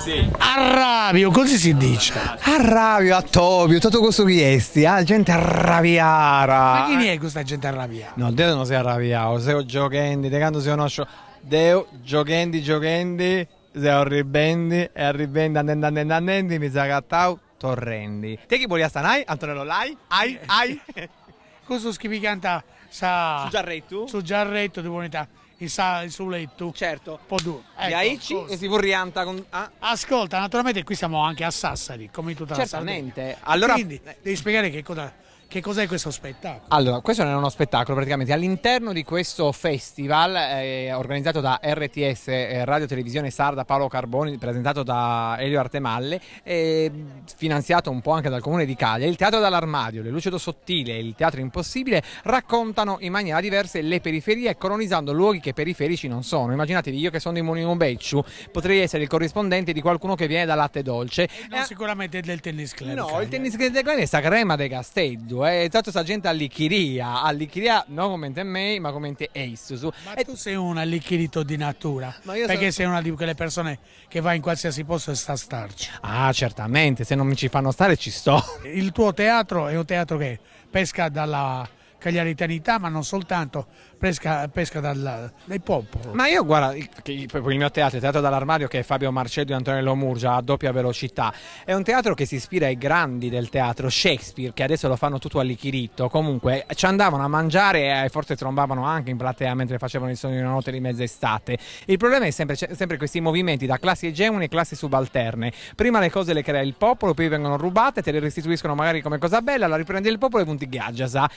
sì. Arrabio, così si dice. Arrabio a Tobio, tutto questo che chiesti, ah, gente arrabbiara. Ma chi è questa gente arrabbiata? No, te non sei arrabbiato, sei giochendi, te canto sei conoscio. Deo, giochendi, giochendi, sei orribendi, e arribendi, andendi, andendi, andendi, mi sa cattau, torrendi. Te chi vuoi stanai? Antonello Lai? Ai, ai. questo schificanta sa... Su Giarretto? Su Giarretto di buonità il, suo letto. Certo. Un po' duro. Ecco, Aici e si vorrianta con... Ah. Ascolta, naturalmente qui siamo anche a Sassari, come in tutta Certamente. la Sardegna. Allora... Quindi devi spiegare che cosa... Che cos'è questo spettacolo? Allora, questo non è uno spettacolo, praticamente all'interno di questo festival eh, organizzato da RTS eh, Radio Televisione Sarda Paolo Carboni, presentato da Elio Artemalle, eh, finanziato un po' anche dal comune di Cagliari, il Teatro dall'Armadio, Le Lucido Sottile e Il Teatro Impossibile raccontano in maniera diversa le periferie colonizzando luoghi che che periferici non sono. Immaginatevi, io che sono di Becciu, potrei essere il corrispondente di qualcuno che viene da Latte Dolce. Non eh, sicuramente del tennis club. No, il tennis club è sta crema de Casteddu, eh. è eh. tanto sta gente all'ichiria, all'ichiria non commente me, ma commente Ace. Ma e tu sei un allichirito di natura, perché sono... sei una di quelle persone che va in qualsiasi posto e sta a starci. Ah, certamente, se non mi ci fanno stare ci sto. Il tuo teatro è un teatro che pesca dalla cagliaritanità, ma non soltanto, pesca, pesca dal, dai popolo. Ma io guarda, il, il mio teatro, il teatro dall'armadio che è Fabio Marcello e Antonello Murgia a doppia velocità, è un teatro che si ispira ai grandi del teatro, Shakespeare, che adesso lo fanno tutto all'ichirito, comunque ci andavano a mangiare e forse trombavano anche in platea mentre facevano il sogno di una notte di mezz'estate. Il problema è sempre, sempre questi movimenti da classi egemoni e classi subalterne. Prima le cose le crea il popolo, poi vengono rubate, te le restituiscono magari come cosa bella, la riprende il popolo e punti gaggiasa.